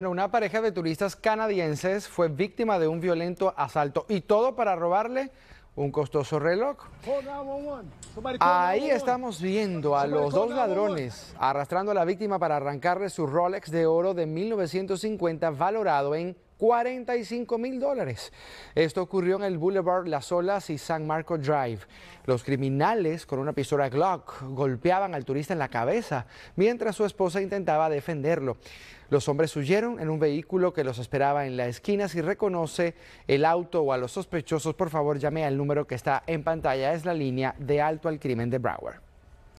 Una pareja de turistas canadienses fue víctima de un violento asalto y todo para robarle un costoso reloj. Ahí estamos viendo a los dos ladrones arrastrando a la víctima para arrancarle su Rolex de oro de 1950 valorado en 45 mil dólares. Esto ocurrió en el Boulevard Las Olas y San Marco Drive. Los criminales con una pistola Glock golpeaban al turista en la cabeza mientras su esposa intentaba defenderlo. Los hombres huyeron en un vehículo que los esperaba en la esquina. Si reconoce el auto o a los sospechosos, por favor llame al número que está en pantalla. Es la línea de alto al crimen de Brower.